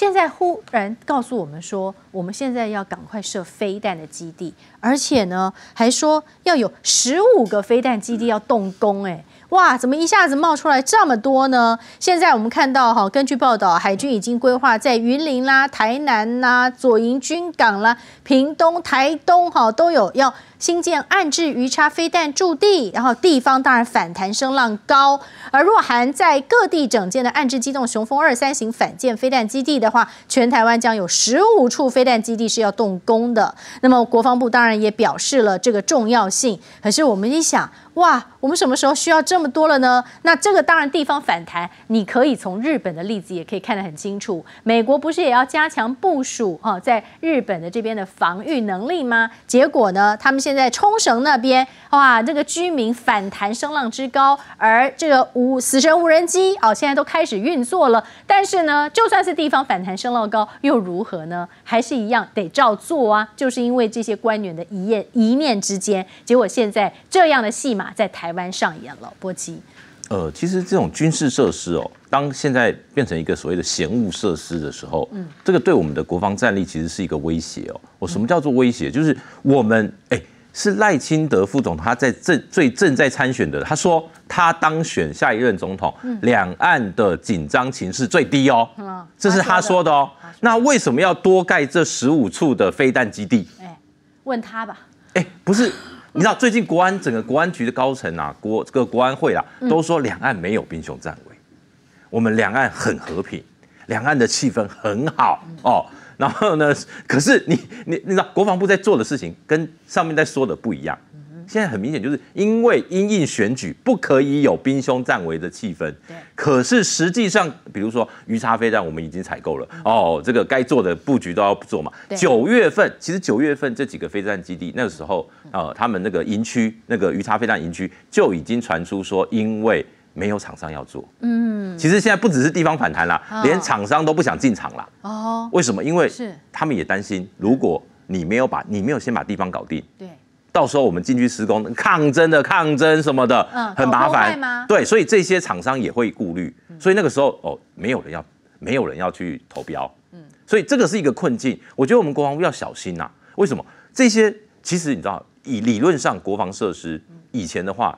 现在忽然告诉我们说，我们现在要赶快设飞弹的基地，而且呢，还说要有十五个飞弹基地要动工。哎，哇，怎么一下子冒出来这么多呢？现在我们看到哈，根据报道，海军已经规划在云林啦、台南啦、左营军港啦、屏东、台东哈都有要。新建暗置鱼叉飞弹驻地，然后地方当然反弹声浪高。而若韩在各地整建的暗置机动雄风二三型反舰飞弹基地的话，全台湾将有十五处飞弹基地是要动工的。那么国防部当然也表示了这个重要性。可是我们一想，哇，我们什么时候需要这么多了呢？那这个当然地方反弹，你可以从日本的例子也可以看得很清楚。美国不是也要加强部署哈在日本的这边的防御能力吗？结果呢，他们现现在冲绳那边哇，这个居民反弹声浪之高，而这个无死神无人机哦，现在都开始运作了。但是呢，就算是地方反弹声浪高又如何呢？还是一样得照做啊！就是因为这些官员的一念一念之间，结果现在这样的戏码在台湾上演了。波及呃，其实这种军事设施哦，当现在变成一个所谓的闲物设施的时候，嗯，这个对我们的国防战力其实是一个威胁哦。我什么叫做威胁？就是我们哎。是赖清德副总，他在正最正在参选的。他说他当选下一任总统，两岸的紧张情势最低哦，这是他说的哦。那为什么要多盖这十五处的飞弹基地？哎，问他吧。哎，不是，你知道最近国安整个国安局的高层啊，国这个国安会啊，都说两岸没有兵雄战我们两岸很和平，两岸的气氛很好哦。然后呢？可是你你你知道国防部在做的事情跟上面在说的不一样。现在很明显就是因为英印选举不可以有兵凶战危的气氛。可是实际上，比如说鱼叉飞弹，我们已经采购了哦，这个该做的布局都要做嘛。九月份，其实九月份这几个飞弹基地那个时候呃，他们那个营区那个鱼叉飞弹营区就已经传出说，因为。没有厂商要做，嗯，其实现在不只是地方反弹啦，连厂商都不想进场啦。哦，为什么？因为是他们也担心，如果你没有把你没有先把地方搞定，对，到时候我们进去施工，抗争的抗争什么的，嗯，很麻烦对，所以这些厂商也会顾虑，所以那个时候哦，没有人要，没有人要去投标，嗯，所以这个是一个困境。我觉得我们国防部要小心呐，为什么？这些其实你知道，以理论上国防设施以前的话。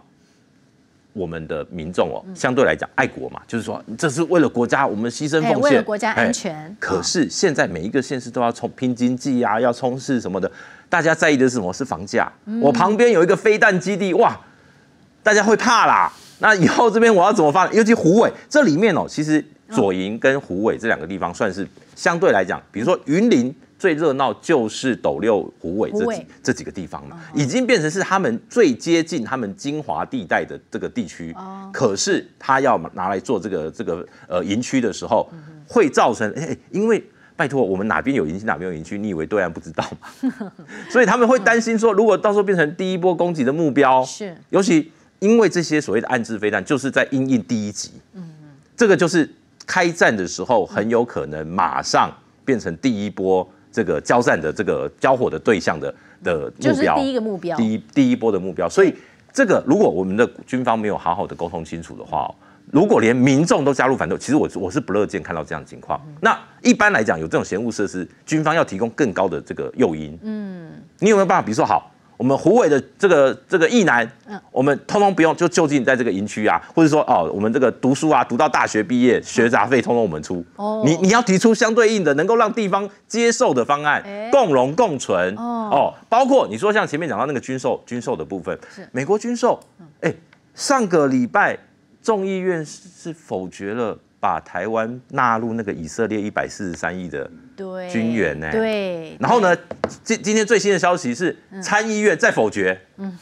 我们的民众哦，相对来讲爱国嘛，就是说这是为了国家，我们牺牲奉献，为了国家安全。可是现在每一个县市都要冲拼经济啊，要冲刺什么的，大家在意的是什么？是房价。我旁边有一个飞弹基地，哇，大家会怕啦。那以后这边我要怎么发展？尤其虎尾这里面哦，其实左营跟虎尾这两个地方算是相对来讲，比如说云林。最热闹就是斗六、虎尾这几这几个地方嘛，已经变成是他们最接近他们精华地带的这个地区。哦。可是他要拿来做这个这个呃营区的时候，会造成，因为拜托我们哪边有营区哪边有营区，你以为对岸不知道吗？所以他们会担心说，如果到时候变成第一波攻击的目标，是，尤其因为这些所谓的暗制飞弹就是在因应第一级，嗯，这个就是开战的时候很有可能马上变成第一波。这个交战的这个交火的对象的的目标，第一个目标，第一第一波的目标。所以这个如果我们的军方没有好好的沟通清楚的话，如果连民众都加入反对，其实我我是不乐见看到这样情况。那一般来讲，有这种嫌恶设施，军方要提供更高的这个诱因。嗯，你有没有办法？比如说好。我们胡伟的这个这个义男，我们通通不用就就近在这个营区啊，或者说哦，我们这个读书啊，读到大学毕业，学杂费通通我们出。哦，你你要提出相对应的能够让地方接受的方案，共荣共存。哦，包括你说像前面讲到那个军售军售的部分，是美国军售。哎，上个礼拜众议院是否决了把台湾纳入那个以色列一百四十三亿的。军援呢？对，然后呢？今今天最新的消息是参议院在否决，嗯，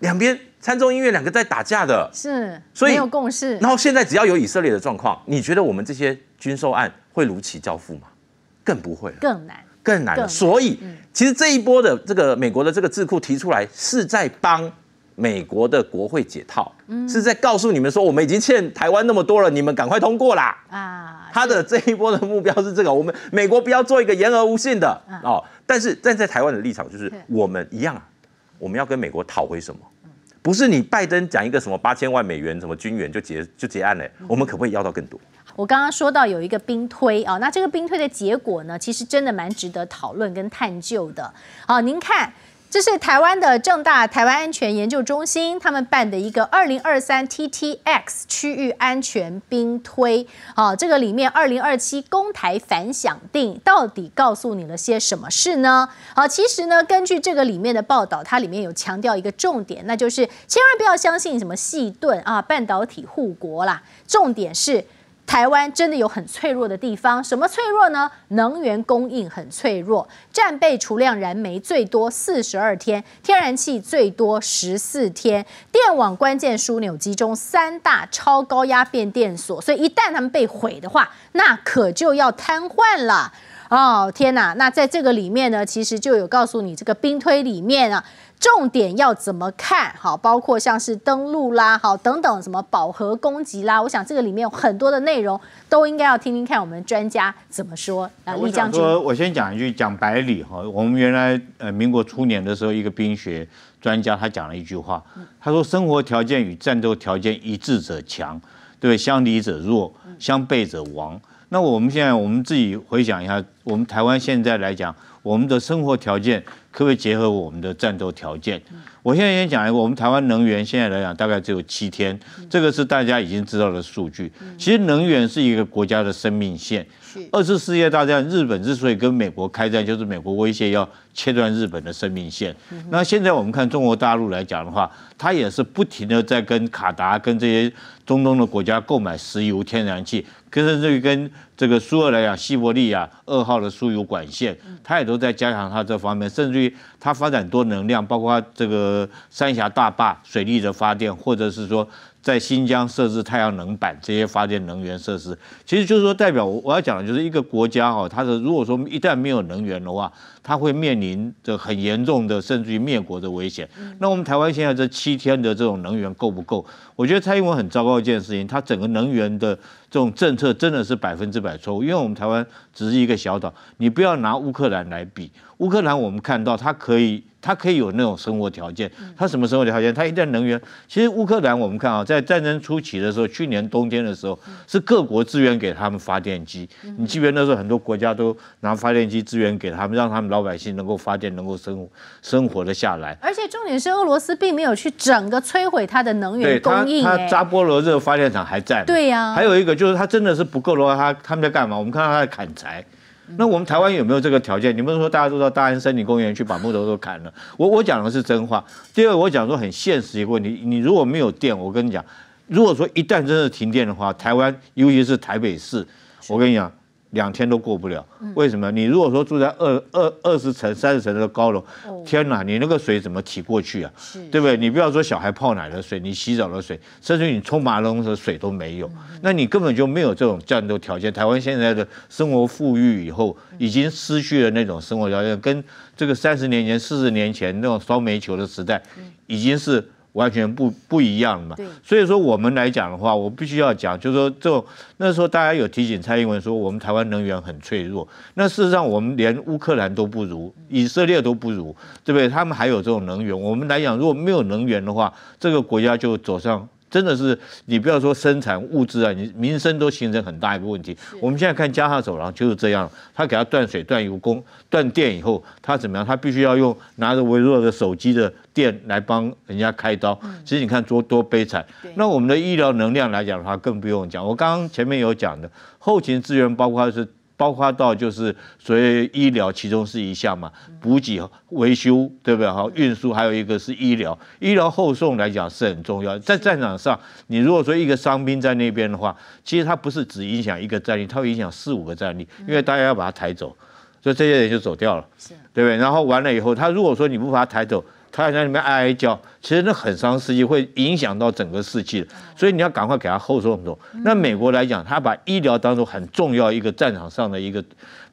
两边参众议院两个在打架的，是，没有共识。然后现在只要有以色列的状况，你觉得我们这些军售案会如期交付吗？更不会，更难，更难。所以，其实这一波的这个美国的这个智库提出来，是在帮。美国的国会解套，是在告诉你们说，我们已经欠台湾那么多了，你们赶快通过啦！啊，他的这一波的目标是这个，我们美国不要做一个言而无信的哦。但是站在台湾的立场，就是我们一样，我们要跟美国讨回什么？不是你拜登讲一个什么八千万美元什么军援就结就结案嘞？我们可不可以要到更多？我刚刚说到有一个兵推啊，那这个兵推的结果呢，其实真的蛮值得讨论跟探究的。好，您看。这是台湾的正大台湾安全研究中心他们办的一个二零二三 T T X 区域安全兵推，好，这个里面二零二七公台反响定到底告诉你了些什么事呢？好，其实呢，根据这个里面的报道，它里面有强调一个重点，那就是千万不要相信什么细盾啊，半导体护国啦，重点是。台湾真的有很脆弱的地方，什么脆弱呢？能源供应很脆弱，战备储量燃煤最多四十二天，天然气最多十四天，电网关键枢纽集中三大超高压变电所，所以一旦他们被毁的话，那可就要瘫痪了。哦天哪，那在这个里面呢，其实就有告诉你这个兵推里面啊。重点要怎么看？好，包括像是登陆啦，好，等等什么饱和攻击啦，我想这个里面有很多的内容，都应该要听听看我们专家怎么说。啊，我讲说，我先讲一句讲百里哈。我们原来呃民国初年的时候，一个兵学专家他讲了一句话，他说生活条件与战斗条件一致者强，对不对？相离者弱，相背者亡。那我们现在我们自己回想一下，我们台湾现在来讲，我们的生活条件可不可以结合我们的战斗条件？我现在先讲一个，我们台湾能源现在来讲，大概只有七天，这个是大家已经知道的数据。其实能源是一个国家的生命线。是。二次世界大战，日本之所以跟美国开战，就是美国威胁要切断日本的生命线。那现在我们看中国大陆来讲的话，它也是不停的在跟卡达、跟这些中东的国家购买石油、天然气。跟甚至于跟这个苏俄来讲，西伯利亚二号的输油管线，它也都在加强它这方面。甚至于它发展多能量，包括这个三峡大坝水利的发电，或者是说在新疆设置太阳能板这些发电能源设施。其实就是说，代表我我要讲的就是一个国家哈，它的如果说一旦没有能源的话，它会面临着很严重的甚至于灭国的危险。那我们台湾现在这七天的这种能源够不够？我觉得蔡英文很糟糕一件事情，它整个能源的。这种政策真的是百分之百错误，因为我们台湾只是一个小岛，你不要拿乌克兰来比。乌克兰我们看到它可以，它可以有那种生活条件，它什么生活条件？它一旦能源，其实乌克兰我们看啊，在战争初期的时候，去年冬天的时候，是各国支援给他们发电机。你记得那时候很多国家都拿发电机支援给他们，让他们老百姓能够发电，能够生生活的下来。而且重点是，俄罗斯并没有去整个摧毁它的能源供应。对它，扎波罗热发电厂还在。对呀。还有一个就。就是他真的是不够的话，他他们在干嘛？我们看到他在砍柴，那我们台湾有没有这个条件？你不能说大家都到大安森林公园去把木头都砍了？我我讲的是真话。第二，我讲说很现实一个问题，你如果没有电，我跟你讲，如果说一旦真的停电的话，台湾尤其是台北市，我跟你讲。两天都过不了，为什么？你如果说住在二二二十层、三十层的高楼，天哪，你那个水怎么提过去啊？对不对？你不要说小孩泡奶的水，你洗澡的水，甚至于你冲马桶的水都没有，那你根本就没有这种战斗条件。台湾现在的生活富裕以后，已经失去了那种生活条件，跟这个三十年前、四十年前那种烧煤球的时代，已经是。完全不不一样嘛，所以说我们来讲的话，我必须要讲，就是说，种那时候大家有提醒蔡英文说，我们台湾能源很脆弱，那事实上我们连乌克兰都不如，以色列都不如，对不对？他们还有这种能源，我们来讲，如果没有能源的话，这个国家就走上。真的是，你不要说生产物资啊，你民生都形成很大一个问题。我们现在看加沙走廊就是这样，他给他断水、断油、工、断电以后，他怎么样？他必须要用拿着微弱的手机的电来帮人家开刀，其实你看多多悲惨。那我们的医疗能量来讲的话，更不用讲。我刚刚前面有讲的后勤资源，包括是。包括到就是所谓医疗，其中是一项嘛，补给、维修，对不对？哈，运输还有一个是医疗，医疗后送来讲是很重要。在战场上，你如果说一个伤兵在那边的话，其实他不是只影响一个战力，他会影响四五个战力，因为大家要把他抬走，所以这些人就走掉了，对不对？然后完了以后，他如果说你不把他抬走。他在里面哀哀叫，其实那很伤士气，会影响到整个士气的。所以你要赶快给他后很多。那美国来讲，他把医疗当做很重要一个战场上的一个。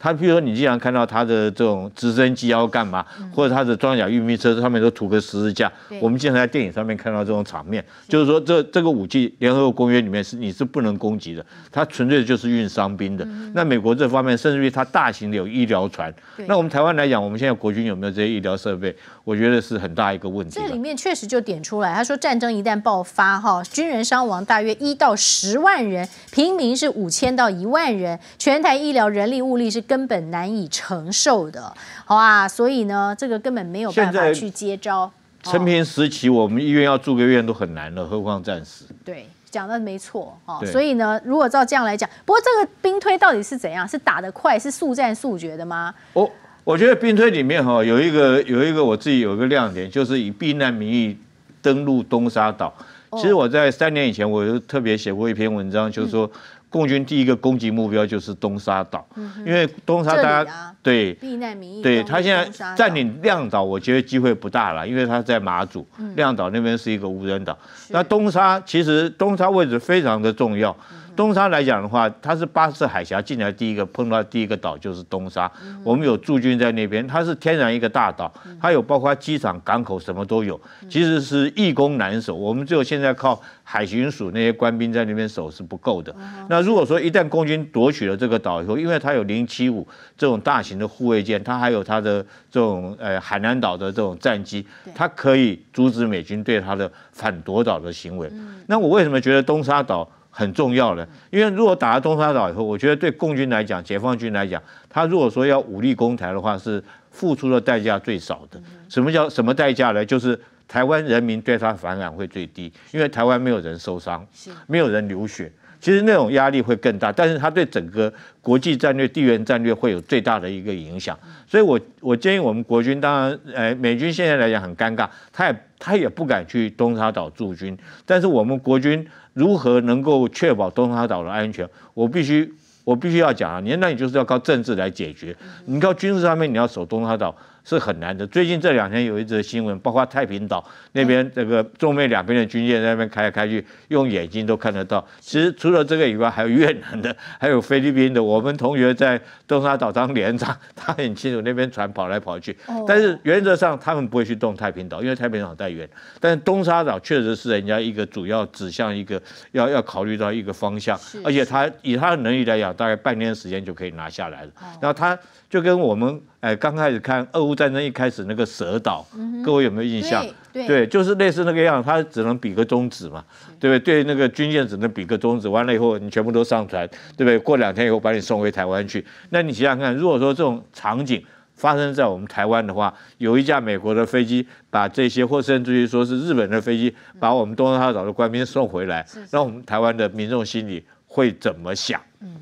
他譬如说，你经常看到他的这种直升机要干嘛，或者他的装甲运兵车上面都涂个十字架。我们经常在电影上面看到这种场面，就是说这这个武器联合国公约里面是你是不能攻击的，它纯粹就是运伤兵的。那美国这方面，甚至于它大型的有医疗船。那我们台湾来讲，我们现在国军有没有这些医疗设备？我觉得是很大一个问题。这里面确实就点出来，他说战争一旦爆发，哈，军人伤亡大约一到十万人，平民是五千到一万人，全台医疗人力物力是。根本难以承受的，好啊，所以呢，这个根本没有办法去接招。陈平时期，我们医院要住个院都很难了，何况战时。对，讲的没错啊，所以呢，如果照这样来讲，不过这个兵推到底是怎样？是打得快，是速战速决的吗？我我觉得兵推里面哈有一个有一个我自己有一个亮点，就是以避难名义登陆东沙岛。其实我在三年以前我就特别写过一篇文章，就是说。共军第一个攻击目标就是东沙岛，因为东沙大家对避难民，对他现在占领亮岛，我觉得机会不大了，因为他在马祖亮岛那边是一个无人岛。那东沙其实东沙位置非常的重要。东沙来讲的话，它是巴士海峡进来第一个碰到第一个岛就是东沙，我们有驻军在那边，它是天然一个大岛，它有包括机场、港口什么都有，其实是易攻难守。我们只有现在靠海巡署那些官兵在那边守是不够的。那如果说一旦共军夺取了这个岛以后，因为它有零七五这种大型的护卫舰，它还有它的这种呃海南岛的这种战机，它可以阻止美军对它的反夺岛的行为。那我为什么觉得东沙岛？很重要的，因为如果打了东沙岛以后，我觉得对共军来讲，解放军来讲，他如果说要武力攻台的话，是付出的代价最少的。什么叫什么代价呢？就是台湾人民对他反感会最低，因为台湾没有人受伤，没有人流血。其实那种压力会更大，但是他对整个国际战略、地缘战略会有最大的一个影响。所以，我我建议我们国军，当然，呃，美军现在来讲很尴尬，他也他也不敢去东沙岛驻军，但是我们国军。如何能够确保东沙岛的安全？我必须，我必须要讲啊，你那，你就是要靠政治来解决。你靠军事上面，你要守东沙岛。是很难的。最近这两天有一则新闻，包括太平岛那边，这个中美两边的军舰在那边开来开去，用眼睛都看得到。其实除了这个以外，还有越南的，还有菲律宾的。我们同学在东沙岛当连长，他很清楚那边船跑来跑去。但是原则上他们不会去动太平岛，因为太平岛太远。但是东沙岛确实是人家一个主要指向，一个要要考虑到一个方向。而且他以他的能力来讲，大概半天时间就可以拿下来了。然后他就跟我们。呃，刚开始看俄乌战争一开始那个蛇岛，各位有没有印象？对，就是类似那个样，他只能比个中指嘛，对不对？对，那个军舰只能比个中指，完了以后你全部都上船，对不对？过两天以后把你送回台湾去。那你想想看，如果说这种场景发生在我们台湾的话，有一架美国的飞机把这些，或甚至于说是日本的飞机，把我们东沙岛的官兵送回来，那我们台湾的民众心里会怎么想？嗯，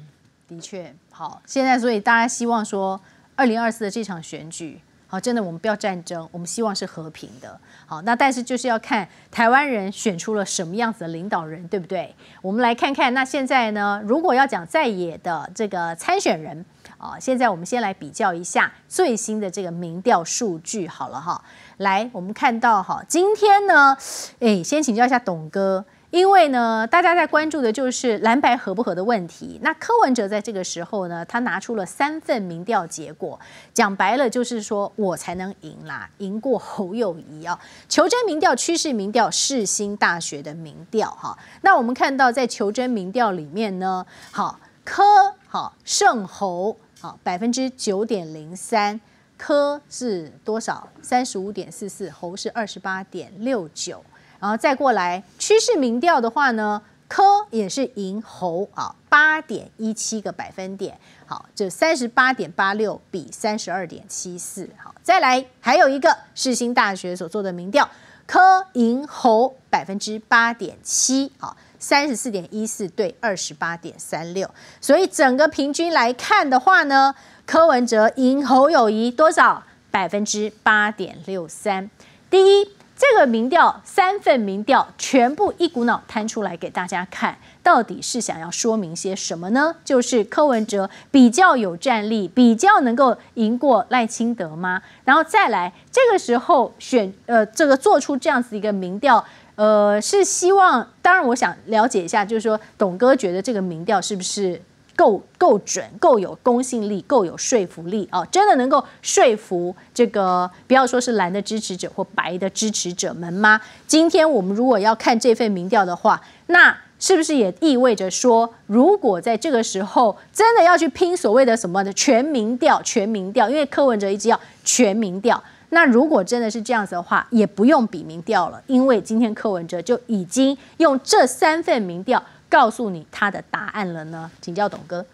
的确，好，现在所以大家希望说。二零二四的这场选举，好，真的我们不要战争，我们希望是和平的，好，那但是就是要看台湾人选出了什么样子的领导人，对不对？我们来看看，那现在呢？如果要讲在野的这个参选人，啊，现在我们先来比较一下最新的这个民调数据，好了哈，来，我们看到哈，今天呢，哎，先请教一下董哥。因为呢，大家在关注的就是蓝白合不合的问题。那柯文哲在这个时候呢，他拿出了三份民调结果，讲白了就是说我才能赢啦，赢过侯友谊啊。求真民调、趋势民调、世新大学的民调哈。那我们看到在求真民调里面呢，好柯好胜侯，好百分之九点零三，柯是多少？三十五点四四，侯是二十八点六九。然后再过来趋势民调的话呢，柯也是赢侯啊，八点一七个百分点，好，就三十八点八六比三十二点七四，好，再来还有一个世新大学所做的民调，柯赢侯百分之八点七，好，三十四点一四对二十八点三六，所以整个平均来看的话呢，柯文哲赢侯友谊多少？百分之八点六三，第一。这个民调，三份民调全部一股脑摊出来给大家看，到底是想要说明些什么呢？就是柯文哲比较有战力，比较能够赢过赖清德吗？然后再来，这个时候选呃，这个做出这样子一个民调，呃，是希望，当然我想了解一下，就是说，董哥觉得这个民调是不是？够够准，够有公信力，够有说服力啊！真的能够说服这个，不要说是蓝的支持者或白的支持者们吗？今天我们如果要看这份民调的话，那是不是也意味着说，如果在这个时候真的要去拼所谓的什么的全民调、全民调？因为柯文哲一直要全民调，那如果真的是这样子的话，也不用比民调了，因为今天柯文哲就已经用这三份民调。告诉你他的答案了呢，请教董哥。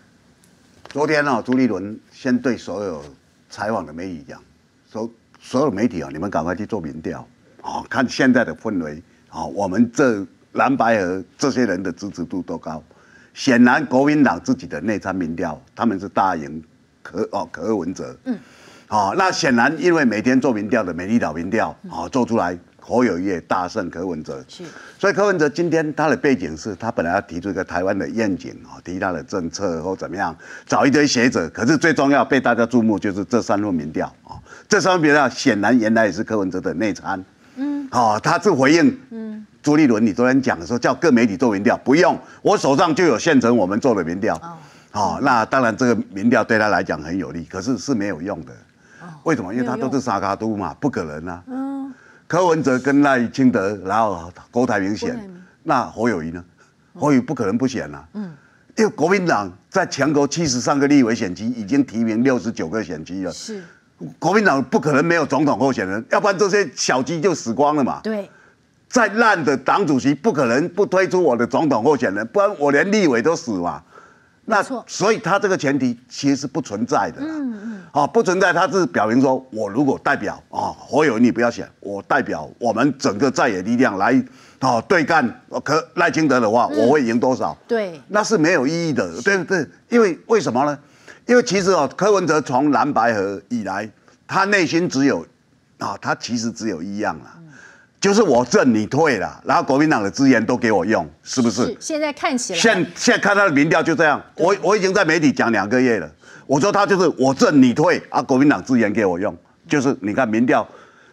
昨天哦，朱立伦先对所有采访的媒体讲，说所有媒体啊，你们赶快去做民调啊，看现在的氛围啊，我们这蓝白河这些人的支持度多高。显然国民党自己的内参民调，他们是大赢可哦柯文哲，嗯，哦那显然因为每天做民调的美丽岛民调啊做出来。侯友业大胜柯文哲，是，所以柯文哲今天他的背景是他本来要提出一个台湾的愿景啊，提他的政策或怎么样，找一堆学者。可是最重要被大家注目就是这三份民调啊，这三份民调显然原来也是柯文哲的内参，嗯，哦，他是回应，嗯，朱立伦你昨天讲候叫各媒体做民调，不用，我手上就有现成我们做的民调，哦，哦，那当然这个民调对他来讲很有利，可是是没有用的，哦，为什么？因为他都是沙卡都嘛，不可能啊。柯文哲跟赖清德，然后郭台铭选，那侯友谊呢？侯友不可能不选啊，因为国民党在全国七十三个立委选区已经提名六十九个选区了，是国民党不可能没有总统候选人，要不然这些小鸡就死光了嘛。对，再烂的党主席不可能不推出我的总统候选人，不然我连立委都死嘛。那所以他这个前提其实是不存在的，嗯嗯，啊不存在，他是表明说我如果代表啊火友，你不要想我代表我们整个在野力量来啊对干柯赖清德的话，我会赢多少？对，那是没有意义的，对对，因为为什么呢？因为其实哦柯文哲从蓝白河以来，他内心只有，啊他其实只有一样了。就是我挣你退了，然后国民党的资源都给我用，是不是？现在看起来，现现在看他的民调就这样。我我已经在媒体讲两个月了，我说他就是我挣你退啊，国民党资源给我用，就是你看民调，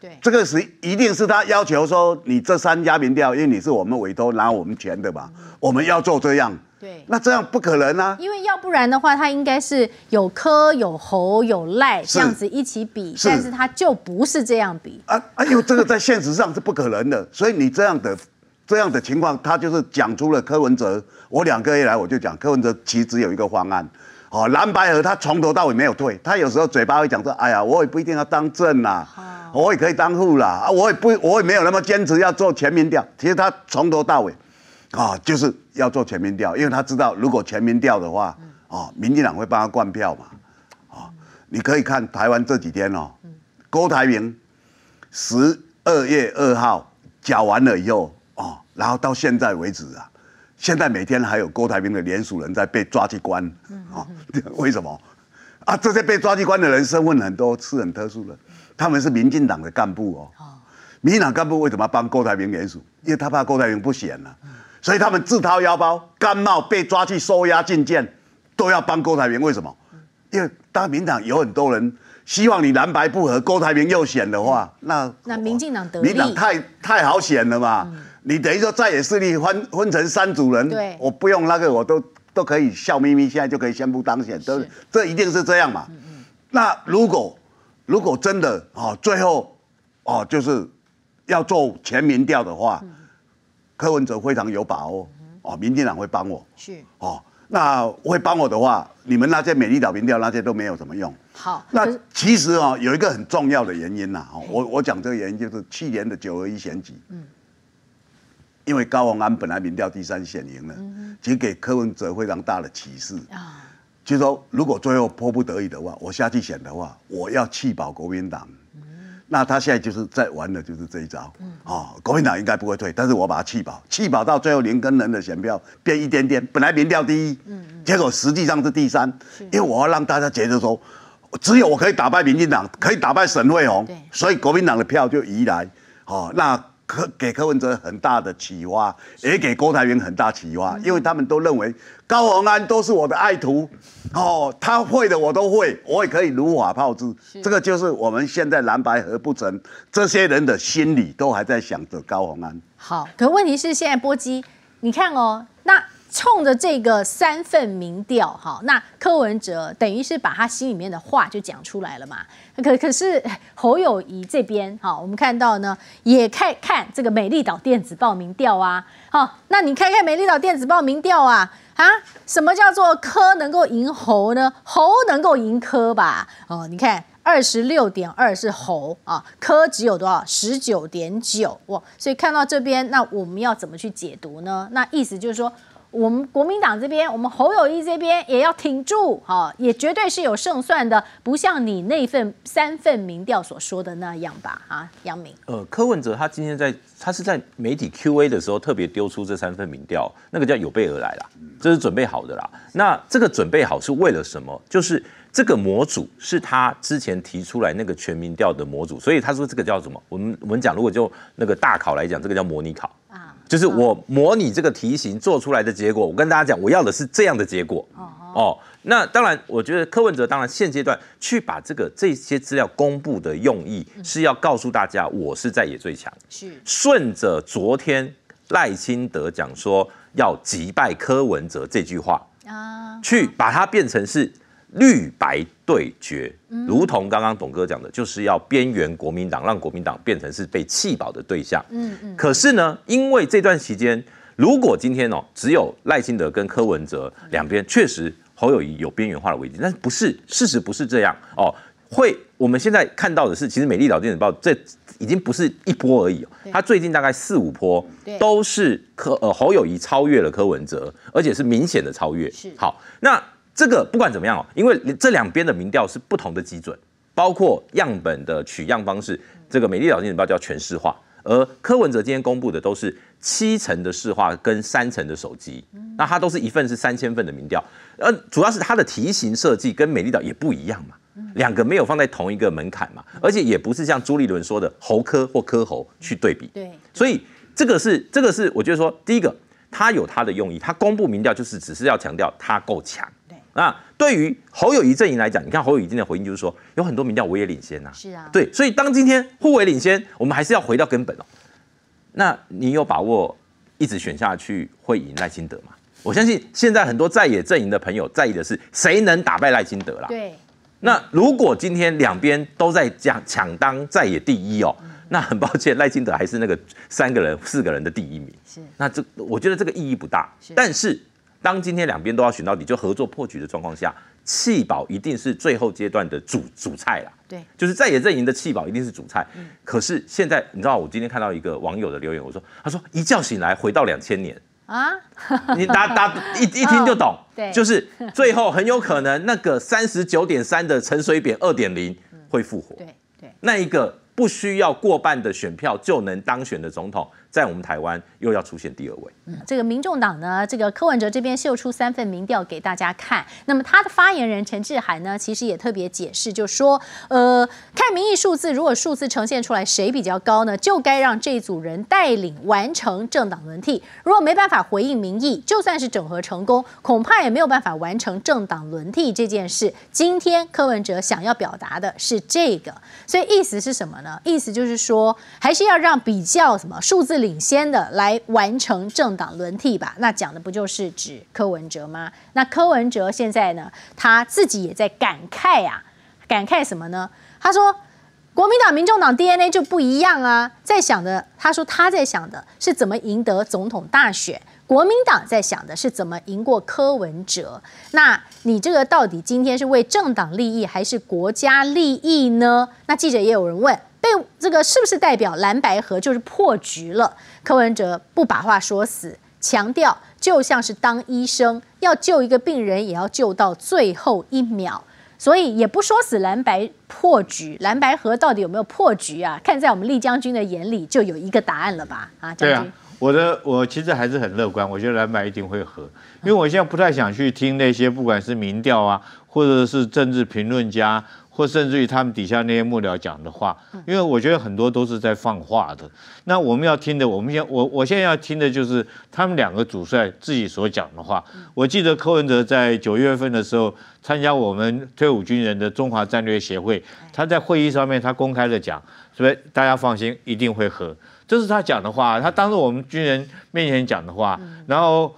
对，这个是一定是他要求说你这三家民调，因为你是我们委托拿我们钱的嘛，我们要做这样。那这样不可能啊！因为要不然的话，他应该是有科有侯有赖这样子一起比，但是他就不是这样比啊哎呦，这个在现实上是不可能的，所以你这样的这样的情况，他就是讲出了柯文哲。我两个月来我就讲柯文哲其实只有一个方案，哦，蓝白河他从头到尾没有退，他有时候嘴巴会讲说：“哎呀，我也不一定要当政啦，我也可以当副啦。”啊，我也不我也没有那么坚持要做全民调，其实他从头到尾。啊，就是要做全民调，因为他知道如果全民调的话，哦，民进党会帮他灌票嘛，啊，你可以看台湾这几天哦，郭台铭十二月二号缴完了以后，哦，然后到现在为止啊，现在每天还有郭台铭的联署人在被抓去关，哦，为什么？啊，这些被抓去关的人身份很多是很特殊的，他们是民进党的干部哦，民进党干部为什么要帮郭台铭联署？因为他怕郭台铭不选啊。所以他们自掏腰包，甘冒被抓去收押进监，都要帮郭台铭。为什么？因为当民党有很多人希望你蓝白不合，郭台铭又选的话，那那民进党得民党太太好选了嘛？你等于说再也势力分分成三组人，我不用那个，我都都可以笑眯眯，现在就可以宣布当选。这这一定是这样嘛？那如果如果真的哦，最后哦，就是要做全民调的话。柯文哲非常有把握哦，民进党会帮我是哦，那会帮我的话，你们那些美丽岛民调那些都没有什么用。好，那其实啊，有一个很重要的原因呐，我我讲这个原因就是去年的九二一选举，嗯，因为高王安本来民调第三选赢了，其实给柯文哲非常大的启示啊，就说如果最后迫不得已的话，我下去选的话，我要弃保国民党。那他现在就是在玩的，就是这一招。嗯，啊，国民党应该不会退，但是我把它气饱，气饱到最后连根人的选票变一点点，本来民调第一，嗯结果实际上是第三，因为我要让大家觉得说，只有我可以打败民进党，可以打败沈卫红，所以国民党的票就移来，好，那。给柯文哲很大的启发，也给郭台铭很大启发，因为他们都认为高宏安都是我的爱徒，哦，他会的我都会，我也可以如法炮制。这个就是我们现在蓝白合不成，这些人的心里都还在想着高宏安。好，可问题是现在波基，你看哦。冲着这个三份民调哈，那柯文哲等于是把他心里面的话就讲出来了嘛。可可是侯友谊这边哈，我们看到呢，也看看这个美丽岛电子报民调啊。哈，那你看看美丽岛电子报民调啊啊，什么叫做柯能够赢侯呢？侯能够赢柯吧？哦，你看二十六点二是侯啊，柯只有多少十九点九哇？所以看到这边，那我们要怎么去解读呢？那意思就是说。我们国民党这边，我们侯友谊这边也要挺住哈，也绝对是有胜算的，不像你那份三份民调所说的那样吧？啊，杨明，呃，柯文哲他今天在，他是在媒体 Q&A 的时候特别丢出这三份民调，那个叫有备而来啦，这是准备好的啦。那这个准备好是为了什么？就是这个模组是他之前提出来那个全民调的模组，所以他说这个叫什么？我们我们讲，如果就那个大考来讲，这个叫模拟考。就是我模拟这个题型做出来的结果，我跟大家讲，我要的是这样的结果。哦，那当然，我觉得柯文哲当然现阶段去把这个这些资料公布的用意，是要告诉大家我是在野最强。是顺着昨天赖清德讲说要击败柯文哲这句话啊，去把它变成是。绿白对决，如同刚刚董哥讲的，就是要边缘国民党，让国民党变成是被弃保的对象。嗯嗯。可是呢，因为这段期间，如果今天哦，只有赖清德跟柯文哲两边，确实侯友谊有边缘化的危机，但是不是事实？不是这样哦。会我们现在看到的是，其实《美丽岛电子报》这已经不是一波而已，它最近大概四五波，都是柯呃侯友谊超越了柯文哲，而且是明显的超越。是好那。这个不管怎么样哦，因为这两边的民调是不同的基准，包括样本的取样方式。这个美丽岛电闻报叫全市化，而柯文哲今天公布的都是七成的市化跟三成的手机。那它都是一份是三千份的民调，呃，主要是它的题型设计跟美丽岛也不一样嘛，两个没有放在同一个门槛嘛，而且也不是像朱立伦说的喉科或科喉去对比。对，所以这个是这个是我觉得说第一个，他有他的用意，他公布民调就是只是要强调他够强。那对于侯友谊阵营来讲，你看侯友谊今天的回应就是说，有很多民调我也领先呐。是啊，对，所以当今天互为领先，我们还是要回到根本哦。那你有把握一直选下去会赢赖清德吗？我相信现在很多在野阵营的朋友在意的是谁能打败赖清德啦。对。那如果今天两边都在讲抢当在野第一哦，那很抱歉，赖清德还是那个三个人、四个人的第一名。是。那这我觉得这个意义不大，但是。当今天两边都要选到底，就合作破局的状况下，弃保一定是最后阶段的主主菜啦。对，就是在野阵营的弃保一定是主菜。可是现在你知道我今天看到一个网友的留言，我说他说一觉醒来回到两千年啊，你大家一 一听就懂，对，就是最后很有可能那个三十九点三的陈水扁二点零会复活，对对，那一个不需要过半的选票就能当选的总统。在我们台湾又要出现第二位，嗯，这个民众党呢？这个柯文哲这边秀出三份民调给大家看。那么他的发言人陈志涵呢，其实也特别解释，就说，呃，看民意数字，如果数字呈现出来谁比较高呢，就该让这组人带领完成政党轮替。如果没办法回应民意，就算是整合成功，恐怕也没有办法完成政党轮替这件事。今天柯文哲想要表达的是这个，所以意思是什么呢？意思就是说，还是要让比较什么数字。领先的来完成政党轮替吧，那讲的不就是指柯文哲吗？那柯文哲现在呢，他自己也在感慨呀，感慨什么呢？他说国民党、民众党 DNA 就不一样啊，在想的，他说他在想的是怎么赢得总统大选，国民党在想的是怎么赢过柯文哲。那你这个到底今天是为政党利益还是国家利益呢？那记者也有人问。被这个是不是代表蓝白河就是破局了？柯文哲不把话说死，强调就像是当医生要救一个病人，也要救到最后一秒，所以也不说死蓝白破局，蓝白河到底有没有破局啊？看在我们丽将军的眼里，就有一个答案了吧？啊，对啊，我的我其实还是很乐观，我觉得蓝白一定会合，因为我现在不太想去听那些不管是民调啊，或者是政治评论家。或甚至于他们底下那些幕僚讲的话，因为我觉得很多都是在放话的。那我们要听的，我们现我我现在要听的就是他们两个主帅自己所讲的话。我记得柯文哲在九月份的时候参加我们退伍军人的中华战略协会，他在会议上面他公开的讲，所以大家放心，一定会和，这是他讲的话，他当着我们军人面前讲的话，然后。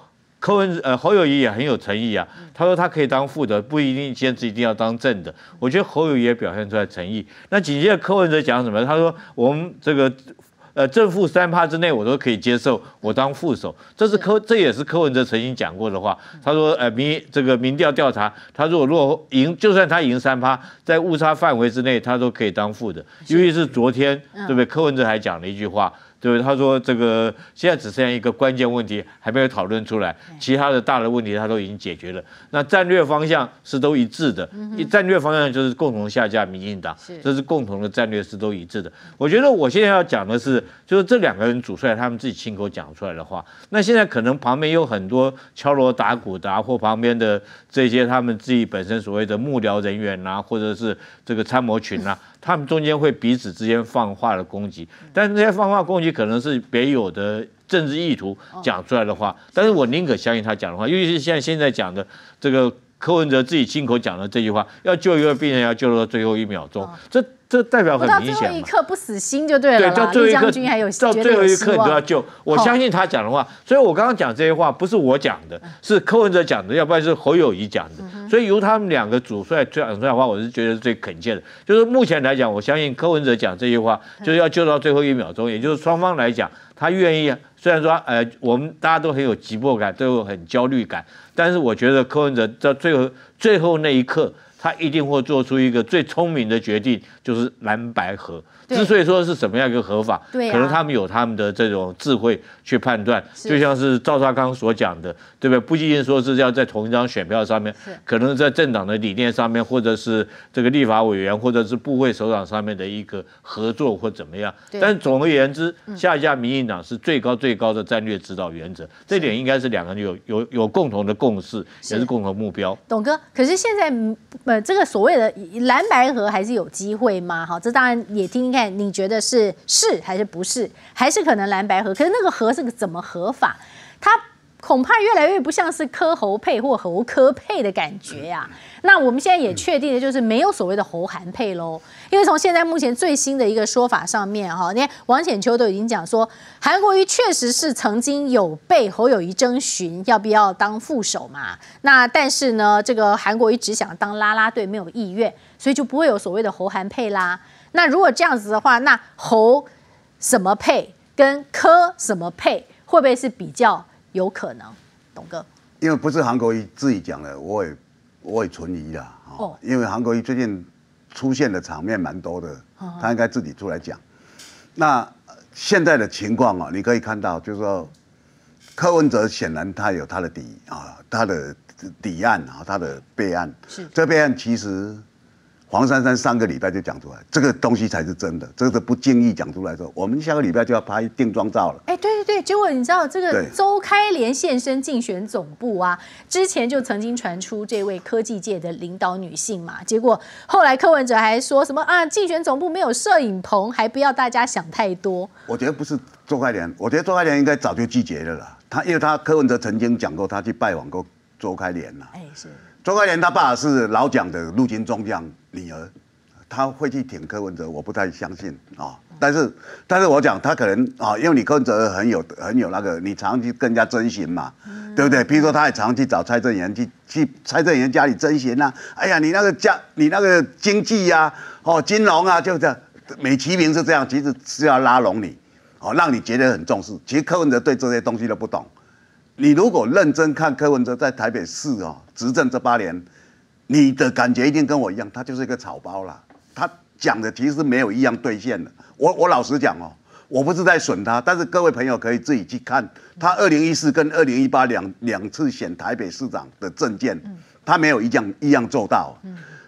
柯文哲呃侯友谊也很有诚意啊，他说他可以当副的，不一定坚持一定要当正的。我觉得侯友谊表现出来诚意。那紧接着柯文哲讲什么？他说我们这个呃正负三趴之内我都可以接受，我当副手。这是柯这也是柯文哲曾经讲过的话。他说呃民这个民调调查，他如果落后赢就算他赢三趴，在误差范围之内他都可以当副的。尤其是昨天，对不对？柯文哲还讲了一句话。对，他说这个现在只剩下一个关键问题还没有讨论出来，其他的大的问题他都已经解决了。那战略方向是都一致的，战略方向就是共同下架民进党，这是共同的战略是都一致的。我觉得我现在要讲的是，就是这两个人主帅他们自己亲口讲出来的话。那现在可能旁边有很多敲锣打鼓的，或旁边的这些他们自己本身所谓的幕僚人员啊，或者是这个参谋群啊。他们中间会彼此之间放话的攻击，但是那些放话攻击可能是别有的政治意图讲出来的话，但是我宁可相信他讲的话，尤其是像现在讲的这个柯文哲自己亲口讲的这句话，要救一个病人要救到最后一秒钟，这。这代表很明显，不到最后一刻不死心就对了。对，到最后一刻还有到最后一刻都要救，我相信他讲的话。所以我刚刚讲这些话不是我讲的，是柯文哲讲的，要不然就是侯友谊讲的。所以由他们两个主帅讲出来话，我是觉得是最恳切的。就是目前来讲，我相信柯文哲讲这些话，就是要救到最后一秒钟，也就是双方来讲，他愿意。虽然说，呃，我们大家都很有急迫感，都有很焦虑感，但是我觉得柯文哲在最后最后那一刻。他一定会做出一个最聪明的决定，就是蓝白河。之所以说是什么样一个合法，可能他们有他们的这种智慧去判断，就像是赵少康所讲的，对不对？不仅仅说是要在同一张选票上面，可能在政党的理念上面，或者是这个立法委员，或者是部会首长上面的一个合作或怎么样。但总而言之，下一家民进党是最高最高的战略指导原则，这点应该是两个人有有有共同的共识，也是共同目标。董哥，可是现在呃这个所谓的蓝白合还是有机会吗？哈，这当然也听。看，你觉得是是还是不是，还是可能蓝白合？可是那个合是个怎么合法？它恐怕越来越不像是科侯配或侯科配的感觉呀。那我们现在也确定的就是没有所谓的侯韩配喽，因为从现在目前最新的一个说法上面哈，你看王显秋都已经讲说，韩国瑜确实是曾经有被侯友谊征询要不要当副手嘛。那但是呢，这个韩国瑜只想当拉拉队，没有意愿，所以就不会有所谓的侯韩配啦。那如果这样子的话，那侯什么配跟科什么配，会不会是比较有可能？董哥，因为不是韩国瑜自己讲的，我也我也存疑了啊。因为韩国瑜最近出现的场面蛮多的，他应该自己出来讲。那现在的情况啊，你可以看到，就是说，柯文哲显然他有他的底啊，他的底案啊，他的备案是这案其实。黄珊珊上个礼拜就讲出来，这个东西才是真的。这个不经意讲出来，说我们下个礼拜就要拍定妆照了。哎，对对对，结果你知道这个周开连现身竞选总部啊，之前就曾经传出这位科技界的领导女性嘛。结果后来柯文哲还说什么啊，竞选总部没有摄影棚，还不要大家想太多。我觉得不是周开连，我觉得周开连应该早就拒绝了啦，他因为他柯文哲曾经讲过，他去拜访过周开连呐。哎，是。周爱莲他爸是老蒋的陆军中将，女儿，他会去挺柯文哲，我不太相信啊。但是，但是我讲他可能啊，因为你柯文哲很有很有那个，你常去更加争贤嘛，对不对？比如说，他也常去找蔡正元去去蔡正元家里争贤呐。哎呀，你那个家你那个经济呀，哦，金融啊，就这样美其名是这样，其实是要拉拢你，哦，让你觉得很重视。其实柯文哲对这些东西都不懂。你如果认真看柯文哲在台北市哦。执政这八年，你的感觉一定跟我一样，他就是一个草包啦。他讲的其实没有一样兑现的。我我老实讲哦，我不是在损他，但是各位朋友可以自己去看他二零一四跟二零一八两两次选台北市长的政件，他没有一样一样做到。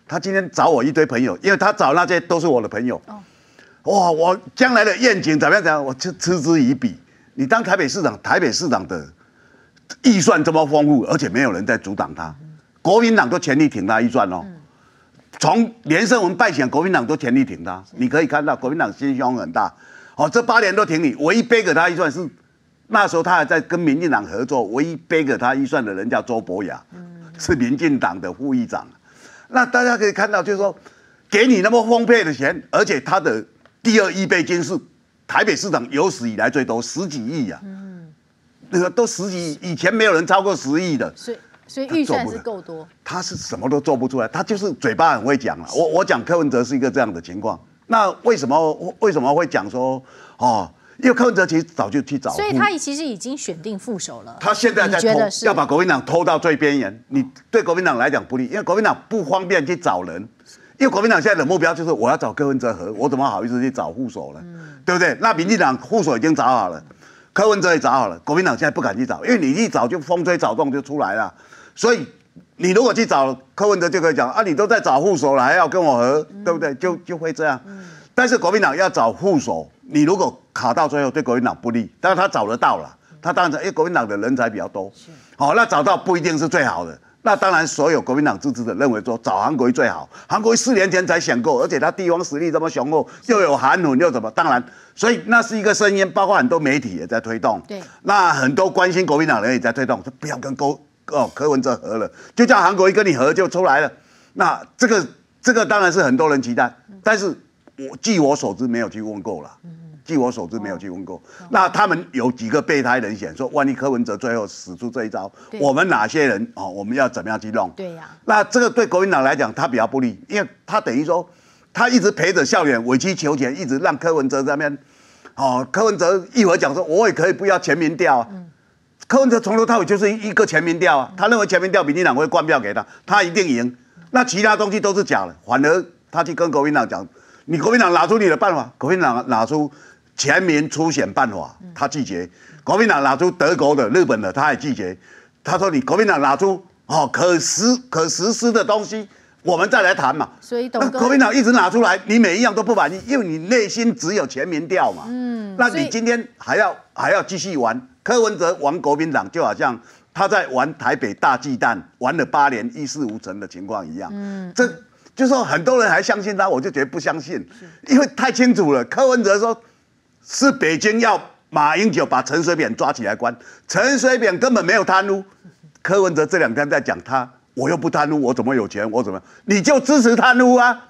他今天找我一堆朋友，因为他找那些都是我的朋友。哇，我将来的愿景怎么样？怎样？我嗤嗤之以鼻。你当台北市长，台北市长的。预算这么丰富，而且没有人在阻挡他，国民党都全力挺他预算哦。从连胜文败选，国民党都全力挺他。你可以看到国民党心胸很大，哦，这八年都挺你。唯一背给他预算是那时候他还在跟民进党合作，唯一背给他预算的人叫周伯阳，是民进党的副议长。那大家可以看到，就是说给你那么丰沛的钱，而且他的第二预备金是台北市长有史以来最多，十几亿啊。那个都十几，以前没有人超过十亿的，所以所以预算是够多。他是什么都做不出来，他就是嘴巴很会讲了。我我讲柯文哲是一个这样的情况。那为什么为什么会讲说哦？因为柯文哲其实早就去找，所以他其实已经选定副手了。他现在在拖，要把国民党拖到最边缘。你对国民党来讲不利，因为国民党不方便去找人，因为国民党现在的目标就是我要找柯文哲和，我怎么好意思去找副手呢？对不对？那民进党副手已经找好了。柯文哲也找好了，国民党现在不敢去找，因为你一找就风吹草动就出来了，所以你如果去找柯文哲，就可以讲啊，你都在找副手了，还要跟我合，对不对？就就会这样。但是国民党要找副手，你如果卡到最后对国民党不利，但是他找得到了，他当然，因为国民党的人才比较多，好，那找到不一定是最好的。那当然，所有国民党支持者认为说找韩国最好。韩国四年前才想过，而且他帝王实力这么雄厚，又有韩文又怎么？当然，所以那是一个声音，包括很多媒体也在推动。对，那很多关心国民党人也在推动，说不要跟勾哦柯文哲合了，就叫韩国一跟你合就出来了。那这个这个当然是很多人期待，但是我据我所知没有去问过了。据我所知，没有去问过。那他们有几个备胎人选？说，万一柯文哲最后使出这一招，我们哪些人哦？我们要怎么样去弄？对呀。那这个对国民党来讲，他比较不利，因为他等于说，他一直陪着校园委曲求全，一直让柯文哲在那边。哦，柯文哲一会儿讲说，我也可以不要全民调啊。柯文哲从头到尾就是一个全民调啊。他认为全民调，民进党会关票给他，他一定赢。那其他东西都是假的，反而他去跟国民党讲，你国民党拿出你的办法，国民党拿出。全民出选办法，他拒绝。国民党拿出德国的、日本的，他也拒绝。他说：“你国民党拿出哦可实可实施的东西，我们再来谈嘛。”所以，国民党一直拿出来，你每一样都不满意，因为你内心只有全民调嘛。嗯，那你今天还要还要继续玩？柯文哲玩国民党，就好像他在玩台北大鸡蛋，玩了八年一事无成的情况一样。嗯，这就是说，很多人还相信他，我就觉得不相信，因为太清楚了。柯文哲说。是北京要马英九把陈水扁抓起来关，陈水扁根本没有贪污。柯文哲这两天在讲他，我又不贪污，我怎么有钱？我怎么？你就支持贪污啊？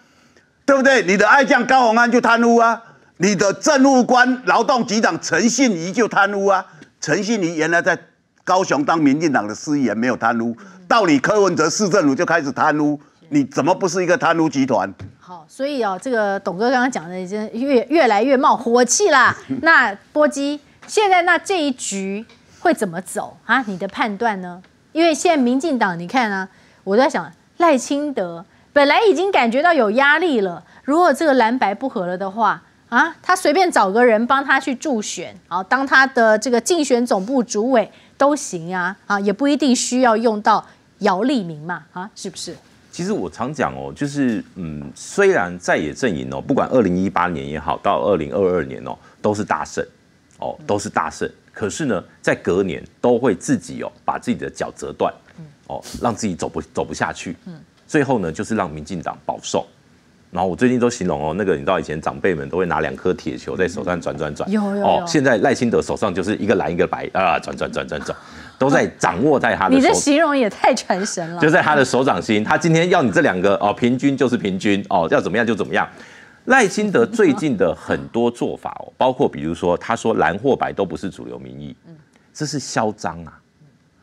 对不对？你的爱将高鸿安就贪污啊？你的政务官劳动局长陈信仪就贪污啊？陈信仪原来在高雄当民进党的司议员没有贪污，到你柯文哲市政府就开始贪污，你怎么不是一个贪污集团？好，所以哦，这个董哥刚刚讲的已经越越来越冒火气啦。那波基，现在那这一局会怎么走啊？你的判断呢？因为现在民进党，你看啊，我在想赖清德本来已经感觉到有压力了，如果这个蓝白不合了的话啊，他随便找个人帮他去助选，啊，当他的这个竞选总部主委都行啊啊，也不一定需要用到姚立明嘛啊，是不是？其实我常讲哦，就是嗯，虽然在野阵营哦，不管二零一八年也好，到二零二二年哦，都是大胜，哦，都是大胜。可是呢，在隔年都会自己哦，把自己的脚折断，哦，让自己走不走不下去。最后呢，就是让民进党保守。然后我最近都形容哦，那个你知道以前长辈们都会拿两颗铁球在手上转转转。有有有。现在赖清德手上就是一个蓝一个白啊，转转转转转。都在掌握在他的，你的形容也太传神了。就在他的手掌心，他今天要你这两个哦，平均就是平均哦，要怎么样就怎么样。赖清德最近的很多做法哦，包括比如说，他说蓝或白都不是主流民意，这是嚣张啊。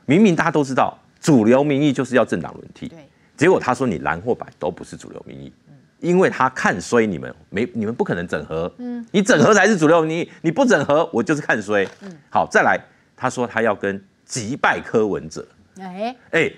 明明大家都知道主流民意就是要政党轮替，对。结果他说你蓝或白都不是主流民意，因为他看衰你们没你们不可能整合，嗯，你整合才是主流民意，你不整合我就是看衰，嗯。好，再来他说他要跟。击败柯文哲，哎哎，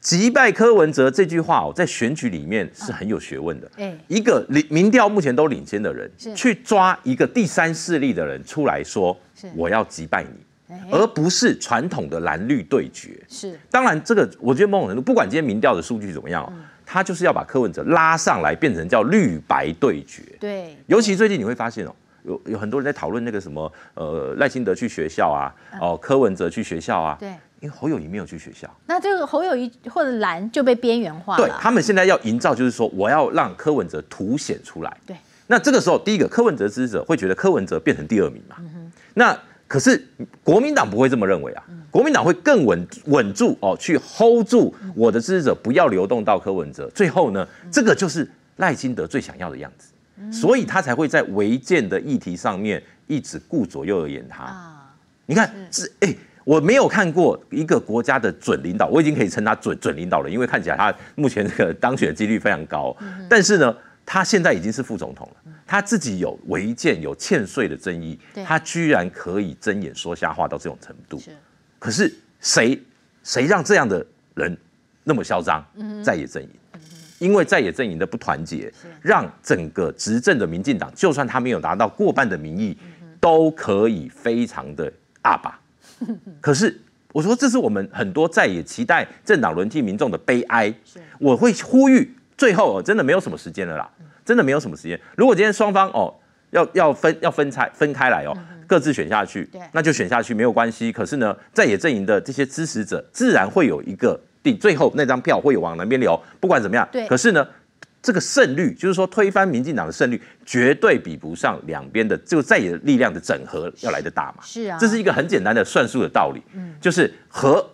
击败柯文哲这句话哦，在选举里面是很有学问的。哎，一个领民调目前都领先的人，去抓一个第三势力的人出来说，我要击败你，而不是传统的蓝绿对决。是，当然这个我觉得某种程度，不管今天民调的数据怎么样，他就是要把柯文哲拉上来，变成叫绿白对决。对，尤其最近你会发现哦。有有很多人在讨论那个什么，呃，赖清德去学校啊，哦，柯文哲去学校啊，对，因为侯友谊没有去学校，那这个侯友谊或者蓝就被边缘化了。对他们现在要营造就是说，我要让柯文哲凸显出来。对，那这个时候，第一个，柯文哲支持者会觉得柯文哲变成第二名嘛？那可是国民党不会这么认为啊，国民党会更稳稳住哦，去 hold 住我的支持者不要流动到柯文哲。最后呢，这个就是赖清德最想要的样子。所以他才会在违建的议题上面一直顾左右而言他。啊，你看，这哎，我没有看过一个国家的准领导，我已经可以称他准准领导了，因为看起来他目前这个 当选几率非常高。但是呢，他现在已经是副总统了，他自己有违建、有欠税的争议，他居然可以睁眼说瞎话到这种程度。是。可是谁谁让这样的人那么嚣张？再也争议。因为在野阵营的不团结，让整个执政的民进党，就算他没有拿到过半的民意，都可以非常的阿巴。可是我说，这是我们很多在野期待政党轮替民众的悲哀。我会呼吁，最后真的没有什么时间了啦，真的没有什么时间。如果今天双方哦，要要分要分拆分开来哦，各自选下去，那就选下去没有关系。可是呢，在野阵营的这些支持者，自然会有一个。定，最后那张票会往南边流？不管怎么样，对，可是呢，这个胜率就是说推翻民进党的胜率，绝对比不上两边的就在野力量的整合要来得大嘛。是啊，这是一个很简单的算术的道理，嗯，就是合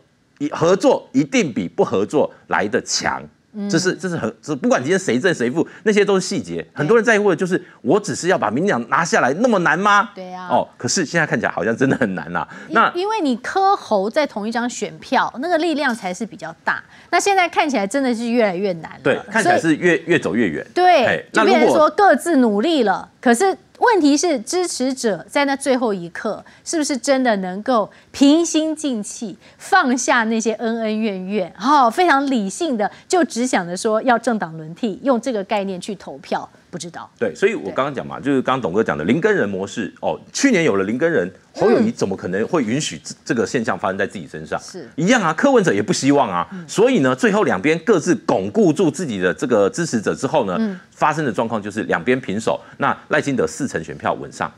合作一定比不合作来得强。这是这是很，这不管今天谁胜谁负，那些都是细节。很多人在乎的就是，我只是要把民调拿下来，那么难吗？对呀。哦，可是现在看起来好像真的很难呐。那因为你磕侯在同一张选票，那个力量才是比较大。那现在看起来真的是越来越难了。对，看起来是越越走越远。对，那如果说各自努力了，可是。问题是支持者在那最后一刻，是不是真的能够平心静气放下那些恩恩怨怨，哈，非常理性的，就只想着说要政党轮替，用这个概念去投票。不知道，对，所以我刚刚讲嘛，就是刚刚董哥讲的“林跟人”模式哦。去年有了“林跟人”，侯友谊怎么可能会允许这个现象发生在自己身上？是，一样啊，科文者也不希望啊。所以呢，最后两边各自巩固住自己的这个支持者之后呢，发生的状况就是两边平手。那赖金德四成选票稳上，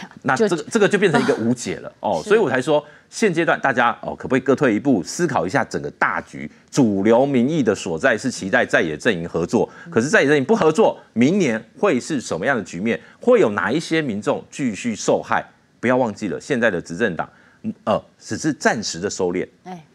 呀，那这个这个就变成一个无解了 哦。所以我才说，现阶段大家哦，可不可以各退一步，思考一下整个大局主流民意的所在是期待在野阵营合作。可是，在这里不合作，明年会是什么样的局面？会有哪一些民众继续受害？不要忘记了，现在的执政党，呃，只是暂时的收敛，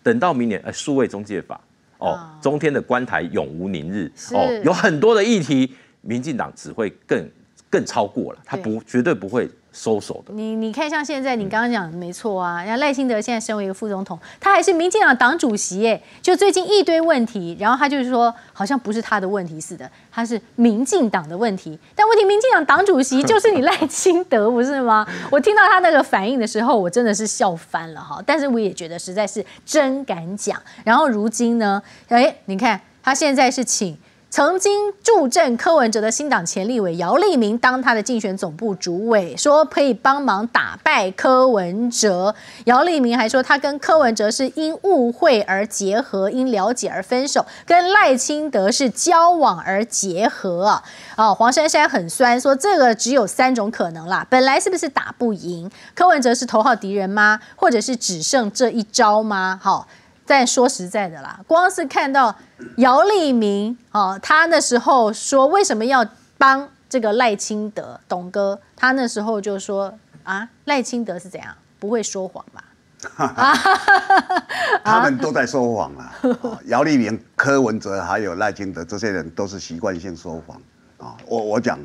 等到明年，呃，数位中介法，哦，中天的官台永无宁日，哦，有很多的议题，民进党只会更更超过了，他不绝对不会。收手的，你你看，像现在你刚刚讲的没错啊，像赖清德现在身为一个副总统，他还是民进党党主席耶，就最近一堆问题，然后他就是说好像不是他的问题似的，他是民进党的问题，但问题民进党党主席就是你 赖清德不是吗？我听到他那个反应的时候，我真的是笑翻了哈，但是我也觉得实在是真敢讲，然后如今呢，哎，你看他现在是请。曾经助阵柯文哲的新党前立委姚立明当他的竞选总部主委，说可以帮忙打败柯文哲。姚立明还说，他跟柯文哲是因误会而结合，因了解而分手；跟赖清德是交往而结合。哦，黄珊珊很酸，说这个只有三种可能啦。本来是不是打不赢柯文哲是头号敌人吗？或者是只剩这一招吗？好。但说实在的啦，光是看到姚立明哦，他那时候说为什么要帮这个赖清德，董哥，他那时候就说啊，赖清德是怎样不会说谎吧？他们都在说谎啊！姚立明、柯文哲还有赖清德这些人都是习惯性说谎啊！我我讲，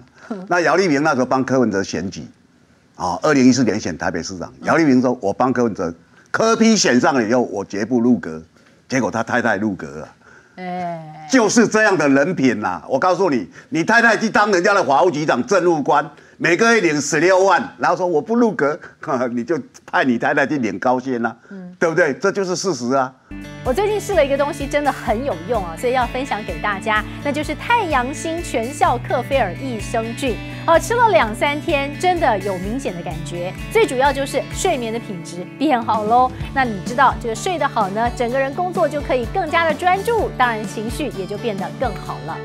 那姚立明那时候帮柯文哲选举啊，二零一四年选台北市长，姚立明说我帮柯文哲。科批选上以后，我绝不入阁，结果他太太入阁了，哎，就是这样的人品呐！我告诉你，你太太去当人家的法务局长，政务官。每个月领十六万，然后说我不入阁，你就派你太太去领高薪了，对不对？这就是事实啊。我最近试了一个东西，真的很有用啊，所以要分享给大家，那就是太阳星全效克菲尔益生菌。哦，吃了两三天，真的有明显的感觉。最主要就是睡眠的品质变好喽。那你知道，这个睡得好呢，整个人工作就可以更加的专注，当然情绪也就变得更好了。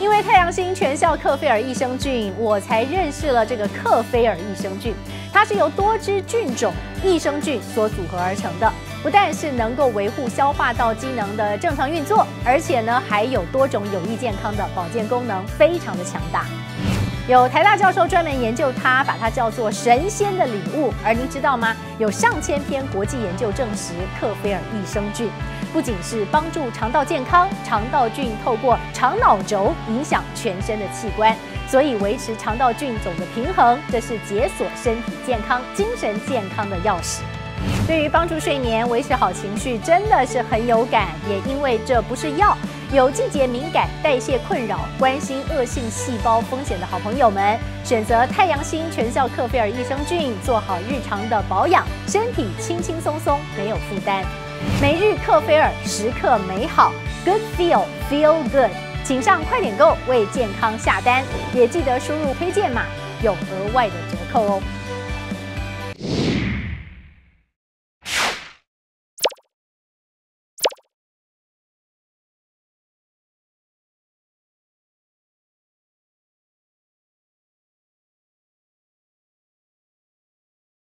因为太阳星全校克菲尔益生菌，我才认识了这个克菲尔益生菌。它是由多支菌种益生菌所组合而成的，不但是能够维护消化道机能的正常运作，而且呢还有多种有益健康的保健功能，非常的强大。有台大教授专门研究它，把它叫做神仙的礼物。而您知道吗？有上千篇国际研究证实克菲尔益生菌。不仅是帮助肠道健康，肠道菌透过肠脑轴影响全身的器官，所以维持肠道菌种的平衡，这是解锁身体健康、精神健康的钥匙。对于帮助睡眠、维持好情绪，真的是很有感。也因为这不是药，有季节敏感、代谢困扰、关心恶性细胞风险的好朋友们，选择太阳星全效克菲尔益生菌，做好日常的保养，身体轻轻松松，没有负担。每日克菲尔，时刻美好。Good feel, feel good。请上快点购为健康下单，也记得输入推荐码，有额外的折扣哦。